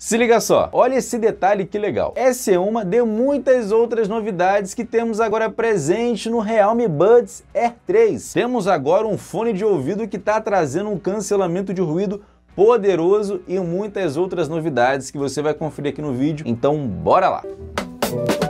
Se liga só, olha esse detalhe que legal. Essa é uma de muitas outras novidades que temos agora presente no Realme Buds Air 3. Temos agora um fone de ouvido que está trazendo um cancelamento de ruído poderoso e muitas outras novidades que você vai conferir aqui no vídeo, então bora lá! Música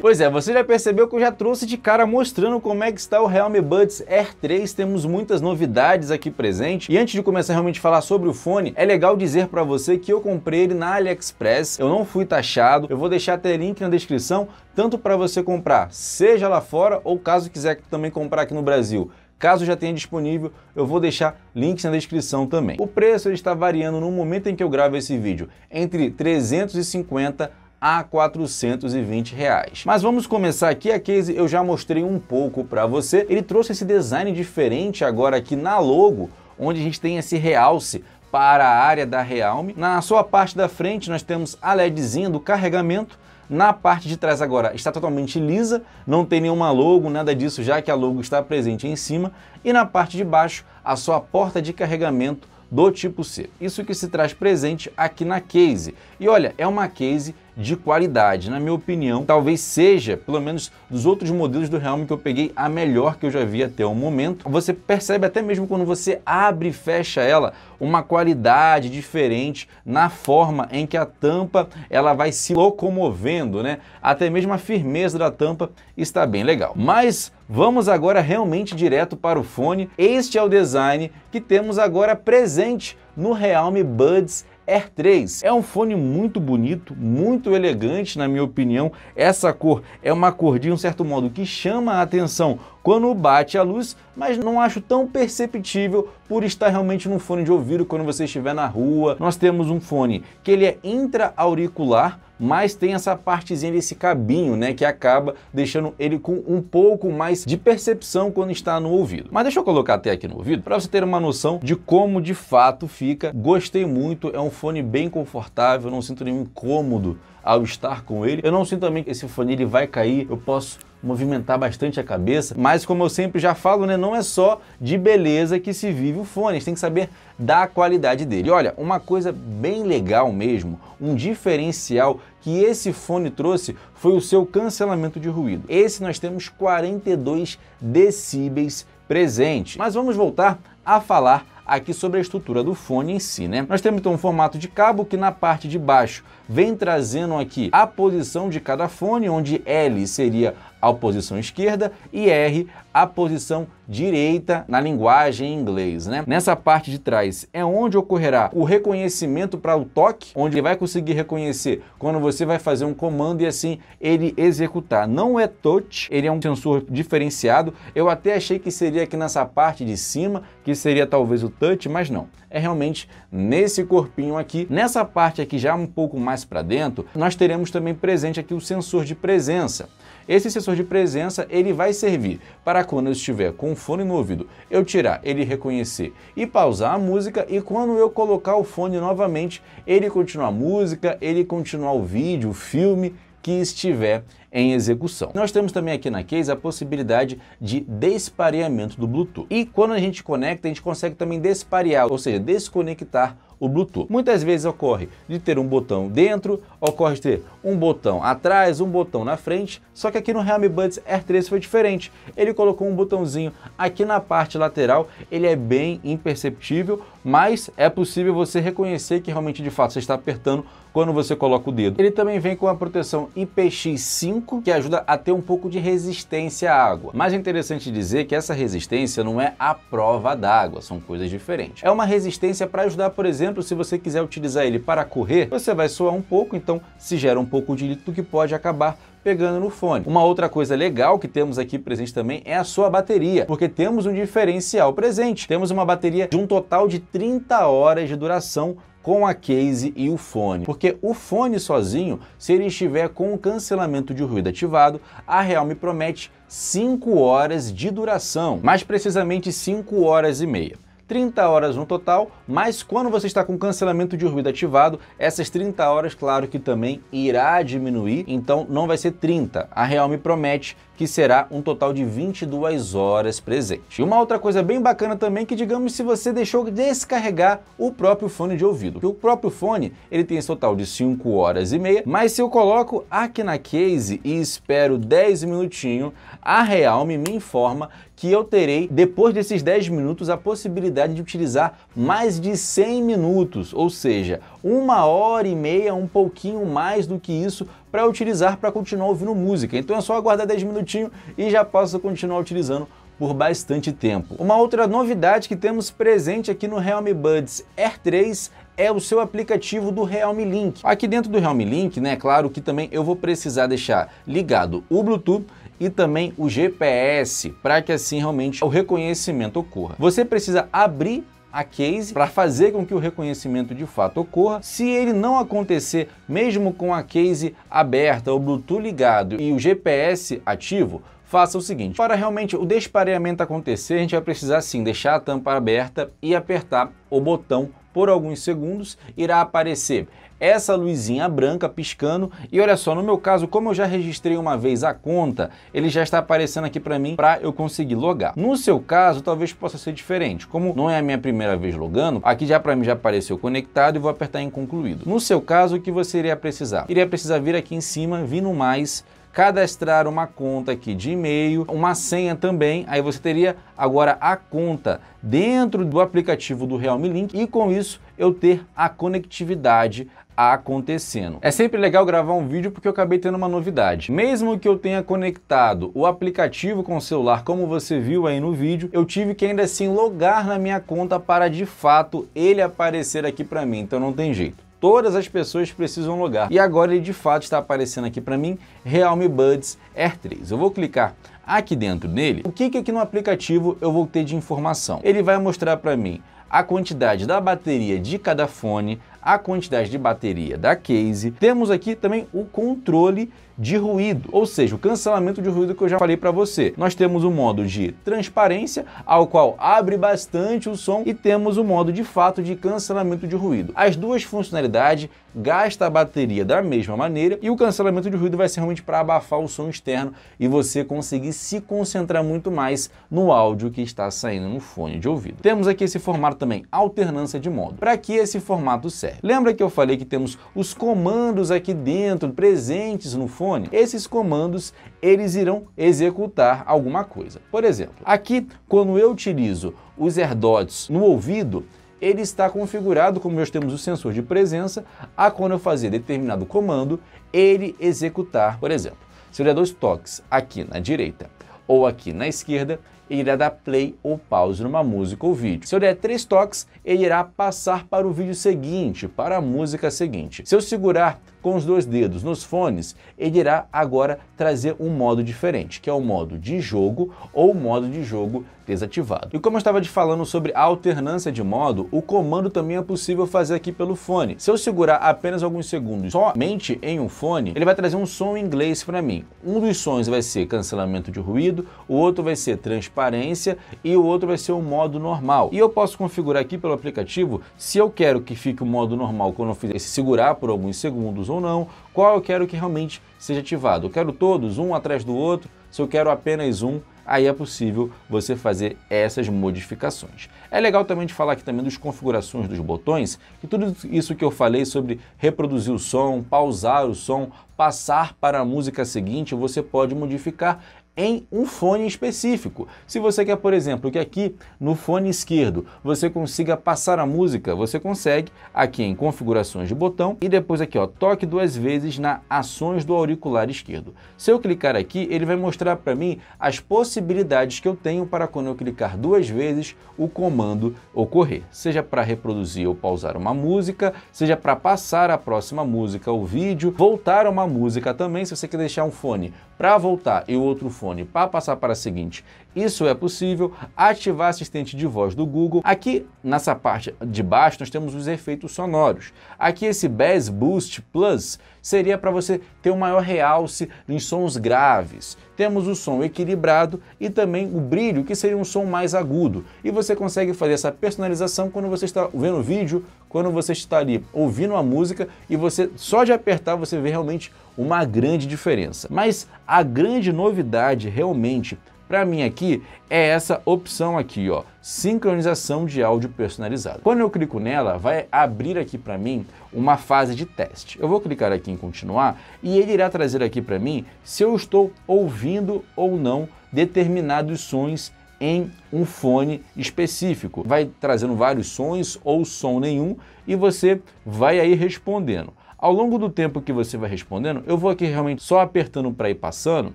Pois é, você já percebeu que eu já trouxe de cara mostrando como é que está o Realme Buds r 3, temos muitas novidades aqui presente. E antes de começar realmente a falar sobre o fone, é legal dizer para você que eu comprei ele na AliExpress, eu não fui taxado, eu vou deixar até link na descrição, tanto para você comprar, seja lá fora ou caso quiser também comprar aqui no Brasil. Caso já tenha disponível, eu vou deixar links na descrição também. O preço ele está variando no momento em que eu gravo esse vídeo, entre 350 a 420 reais. Mas vamos começar aqui, a case eu já mostrei um pouco para você, ele trouxe esse design diferente agora aqui na logo, onde a gente tem esse realce para a área da Realme. Na sua parte da frente nós temos a LEDzinha do carregamento, na parte de trás agora está totalmente lisa, não tem nenhuma logo, nada disso, já que a logo está presente em cima. E na parte de baixo, a sua porta de carregamento do tipo C. Isso que se traz presente aqui na case. E olha, é uma case de qualidade. Na minha opinião, talvez seja, pelo menos dos outros modelos do Realme que eu peguei, a melhor que eu já vi até o momento. Você percebe até mesmo quando você abre e fecha ela, uma qualidade diferente na forma em que a tampa ela vai se locomovendo, né? Até mesmo a firmeza da tampa está bem legal. Mas Vamos agora realmente direto para o fone. Este é o design que temos agora presente no Realme Buds Air 3. É um fone muito bonito, muito elegante, na minha opinião. Essa cor é uma cor de um certo modo que chama a atenção quando bate a luz, mas não acho tão perceptível por estar realmente num fone de ouvido quando você estiver na rua. Nós temos um fone que ele é intra-auricular, mas tem essa partezinha desse cabinho, né, que acaba deixando ele com um pouco mais de percepção quando está no ouvido. Mas deixa eu colocar até aqui no ouvido para você ter uma noção de como de fato fica. Gostei muito, é um fone bem confortável, não sinto nenhum incômodo ao estar com ele. Eu não sinto também que esse fone ele vai cair, eu posso movimentar bastante a cabeça. Mas como eu sempre já falo, né, não é só de beleza que se vive o fone, tem que saber da qualidade dele. olha, uma coisa bem legal mesmo, um diferencial que esse fone trouxe foi o seu cancelamento de ruído. Esse nós temos 42 decibéis presente. Mas vamos voltar a falar aqui sobre a estrutura do fone em si, né? Nós temos então um formato de cabo que na parte de baixo vem trazendo aqui a posição de cada fone, onde L seria a posição esquerda e R, a posição direita na linguagem em inglês, né? Nessa parte de trás é onde ocorrerá o reconhecimento para o toque, onde ele vai conseguir reconhecer quando você vai fazer um comando e assim ele executar. Não é touch, ele é um sensor diferenciado. Eu até achei que seria aqui nessa parte de cima, que seria talvez o touch, mas não. É realmente nesse corpinho aqui. Nessa parte aqui já um pouco mais para dentro, nós teremos também presente aqui o sensor de presença. Esse sensor de presença ele vai servir para quando eu estiver com o fone no ouvido, eu tirar, ele reconhecer e pausar a música e quando eu colocar o fone novamente, ele continuar a música, ele continuar o vídeo, o filme, que estiver em execução. Nós temos também aqui na case a possibilidade de despareamento do Bluetooth. E quando a gente conecta, a gente consegue também desparear, ou seja, desconectar o Bluetooth. Muitas vezes ocorre de ter um botão dentro, ocorre de ter um botão atrás, um botão na frente, só que aqui no Realme Buds Air 3 foi diferente. Ele colocou um botãozinho aqui na parte lateral, ele é bem imperceptível, mas é possível você reconhecer que realmente de fato você está apertando quando você coloca o dedo. Ele também vem com a proteção IPX5, que ajuda a ter um pouco de resistência à água. Mas é interessante dizer que essa resistência não é a prova d'água, são coisas diferentes. É uma resistência para ajudar, por exemplo, exemplo, se você quiser utilizar ele para correr, você vai soar um pouco, então se gera um pouco de líquido que pode acabar pegando no fone. Uma outra coisa legal que temos aqui presente também é a sua bateria, porque temos um diferencial presente. Temos uma bateria de um total de 30 horas de duração com a case e o fone, porque o fone sozinho, se ele estiver com o cancelamento de ruído ativado, a Realme promete 5 horas de duração, mais precisamente 5 horas e meia. 30 horas no total, mas quando você está com cancelamento de ruído ativado, essas 30 horas, claro que também irá diminuir, então não vai ser 30. A Realme promete que será um total de 22 horas presente. E uma outra coisa bem bacana também que digamos se você deixou descarregar o próprio fone de ouvido. O próprio fone, ele tem esse total de 5 horas e meia, mas se eu coloco aqui na case e espero 10 minutinhos, a Realme me informa que eu terei, depois desses 10 minutos, a possibilidade de utilizar mais de 100 minutos, ou seja, uma hora e meia, um pouquinho mais do que isso, para utilizar para continuar ouvindo música. Então é só aguardar 10 minutinhos e já posso continuar utilizando por bastante tempo. Uma outra novidade que temos presente aqui no Realme Buds Air 3 é o seu aplicativo do Realme Link. Aqui dentro do Realme Link, né, claro que também eu vou precisar deixar ligado o Bluetooth e também o GPS, para que assim realmente o reconhecimento ocorra. Você precisa abrir a case para fazer com que o reconhecimento de fato ocorra. Se ele não acontecer, mesmo com a case aberta, o Bluetooth ligado e o GPS ativo, faça o seguinte. Para realmente o despareamento acontecer, a gente vai precisar sim deixar a tampa aberta e apertar o botão por alguns segundos, irá aparecer essa luzinha branca piscando e olha só, no meu caso, como eu já registrei uma vez a conta, ele já está aparecendo aqui para mim para eu conseguir logar. No seu caso, talvez possa ser diferente. Como não é a minha primeira vez logando, aqui já para mim já apareceu conectado e vou apertar em concluído. No seu caso, o que você iria precisar? Iria precisar vir aqui em cima, vir no mais, cadastrar uma conta aqui de e-mail, uma senha também, aí você teria agora a conta dentro do aplicativo do Realme Link e com isso eu ter a conectividade acontecendo. É sempre legal gravar um vídeo porque eu acabei tendo uma novidade. Mesmo que eu tenha conectado o aplicativo com o celular, como você viu aí no vídeo, eu tive que ainda assim logar na minha conta para de fato ele aparecer aqui para mim, então não tem jeito todas as pessoas precisam logar. E agora ele de fato está aparecendo aqui para mim, Realme Buds Air 3. Eu vou clicar aqui dentro nele. O que que aqui no aplicativo eu vou ter de informação? Ele vai mostrar para mim a quantidade da bateria de cada fone, a quantidade de bateria da case. Temos aqui também o controle de ruído, ou seja, o cancelamento de ruído que eu já falei para você. Nós temos o modo de transparência, ao qual abre bastante o som, e temos o modo de fato de cancelamento de ruído. As duas funcionalidades gastam a bateria da mesma maneira e o cancelamento de ruído vai ser realmente para abafar o som externo e você conseguir se concentrar muito mais no áudio que está saindo no fone de ouvido. Temos aqui esse formato também, alternância de modo. Para que esse formato serve? serve. Lembra que eu falei que temos os comandos aqui dentro, presentes no fone? Esses comandos, eles irão executar alguma coisa. Por exemplo, aqui quando eu utilizo os AirDots no ouvido, ele está configurado, como nós temos o sensor de presença, a quando eu fazer determinado comando, ele executar, por exemplo, se eu der dois toques aqui na direita ou aqui na esquerda, e irá dar play ou pause numa música ou vídeo. Se eu der três toques, ele irá passar para o vídeo seguinte, para a música seguinte. Se eu segurar com os dois dedos nos fones, ele irá agora trazer um modo diferente, que é o modo de jogo ou modo de jogo desativado. E como eu estava te falando sobre alternância de modo, o comando também é possível fazer aqui pelo fone. Se eu segurar apenas alguns segundos somente em um fone, ele vai trazer um som em inglês para mim. Um dos sons vai ser cancelamento de ruído, o outro vai ser transparência e o outro vai ser o modo normal. E eu posso configurar aqui pelo aplicativo se eu quero que fique o modo normal quando eu fizer segurar por alguns segundos ou ou não, qual eu quero que realmente seja ativado. Eu quero todos, um atrás do outro, se eu quero apenas um, aí é possível você fazer essas modificações. É legal também de falar aqui também das configurações dos botões, que tudo isso que eu falei sobre reproduzir o som, pausar o som, passar para a música seguinte, você pode modificar em um fone específico. Se você quer, por exemplo, que aqui no fone esquerdo você consiga passar a música, você consegue aqui em configurações de botão e depois aqui ó, toque duas vezes na ações do auricular esquerdo. Se eu clicar aqui, ele vai mostrar para mim as possibilidades que eu tenho para quando eu clicar duas vezes o comando ocorrer, seja para reproduzir ou pausar uma música, seja para passar a próxima música o vídeo, voltar uma música também, se você quer deixar um fone para voltar e o outro fone para passar para a seguinte. Isso é possível. Ativar assistente de voz do Google. Aqui nessa parte de baixo nós temos os efeitos sonoros. Aqui esse Bass Boost Plus seria para você ter um maior realce em sons graves. Temos o som equilibrado e também o brilho, que seria um som mais agudo. E você consegue fazer essa personalização quando você está vendo o vídeo, quando você está ali ouvindo a música e você só de apertar você vê realmente uma grande diferença. Mas a grande novidade realmente para mim aqui é essa opção aqui, ó, sincronização de áudio personalizado. Quando eu clico nela, vai abrir aqui para mim uma fase de teste. Eu vou clicar aqui em continuar e ele irá trazer aqui para mim se eu estou ouvindo ou não determinados sons em um fone específico. Vai trazendo vários sons ou som nenhum e você vai aí respondendo. Ao longo do tempo que você vai respondendo, eu vou aqui realmente só apertando para ir passando,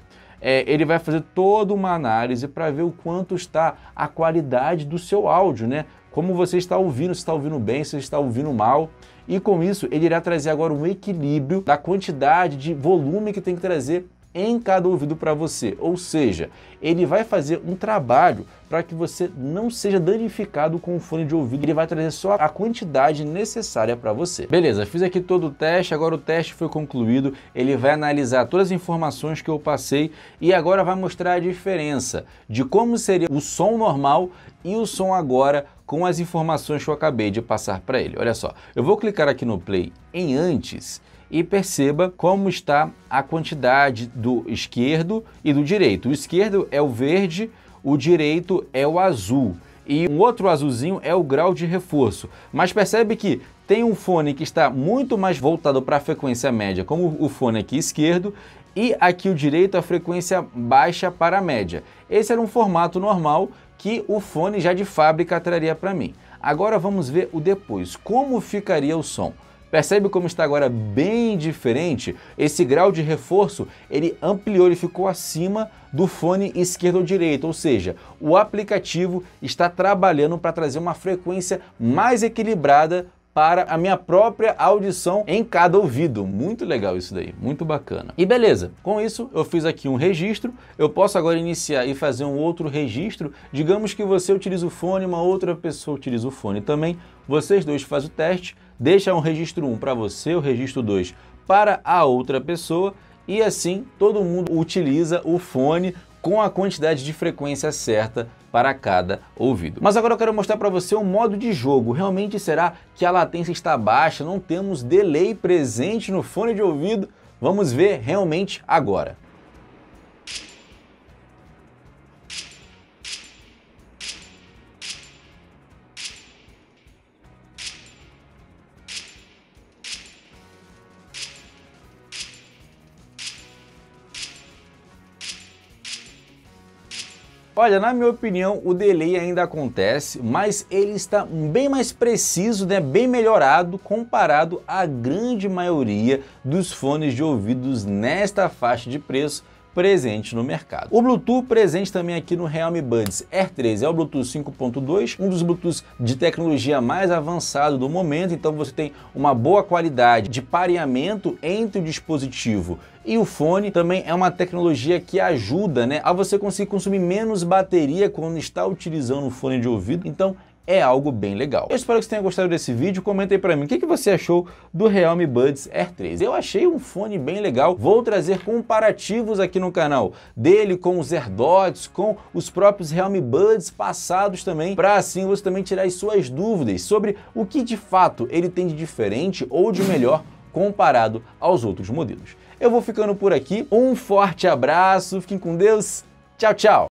é, ele vai fazer toda uma análise para ver o quanto está a qualidade do seu áudio, né? Como você está ouvindo, se está ouvindo bem, se está ouvindo mal. E com isso, ele irá trazer agora um equilíbrio da quantidade de volume que tem que trazer em cada ouvido para você, ou seja, ele vai fazer um trabalho para que você não seja danificado com o fone de ouvido, ele vai trazer só a quantidade necessária para você. Beleza, fiz aqui todo o teste, agora o teste foi concluído, ele vai analisar todas as informações que eu passei e agora vai mostrar a diferença de como seria o som normal e o som agora com as informações que eu acabei de passar para ele. Olha só, eu vou clicar aqui no play em antes e perceba como está a quantidade do esquerdo e do direito. O esquerdo é o verde, o direito é o azul e um outro azulzinho é o grau de reforço. Mas percebe que tem um fone que está muito mais voltado para a frequência média, como o fone aqui esquerdo, e aqui o direito a frequência baixa para a média. Esse era um formato normal que o fone já de fábrica traria para mim. Agora vamos ver o depois, como ficaria o som. Percebe como está agora bem diferente? Esse grau de reforço, ele ampliou, ele ficou acima do fone esquerdo ou direito, ou seja, o aplicativo está trabalhando para trazer uma frequência mais equilibrada para a minha própria audição em cada ouvido. Muito legal isso daí, muito bacana. E beleza, com isso eu fiz aqui um registro, eu posso agora iniciar e fazer um outro registro. Digamos que você utiliza o fone, uma outra pessoa utiliza o fone também, vocês dois fazem o teste, deixa um registro 1 para você, o registro 2 para a outra pessoa e assim todo mundo utiliza o fone com a quantidade de frequência certa para cada ouvido. Mas agora eu quero mostrar para você um modo de jogo. Realmente será que a latência está baixa? Não temos delay presente no fone de ouvido? Vamos ver realmente agora. Olha, na minha opinião, o delay ainda acontece, mas ele está bem mais preciso, né, bem melhorado comparado à grande maioria dos fones de ouvidos nesta faixa de preço presente no mercado. O Bluetooth presente também aqui no Realme Buds Air 3 é o Bluetooth 5.2, um dos Bluetooths de tecnologia mais avançado do momento, então você tem uma boa qualidade de pareamento entre o dispositivo e o fone também é uma tecnologia que ajuda né, a você conseguir consumir menos bateria quando está utilizando o fone de ouvido. Então é algo bem legal. Eu espero que você tenha gostado desse vídeo, comenta aí pra mim o que, que você achou do Realme Buds Air 3. Eu achei um fone bem legal, vou trazer comparativos aqui no canal dele com os AirDots, com os próprios Realme Buds passados também, para assim você também tirar as suas dúvidas sobre o que de fato ele tem de diferente ou de melhor comparado aos outros modelos. Eu vou ficando por aqui, um forte abraço, fiquem com Deus, tchau, tchau!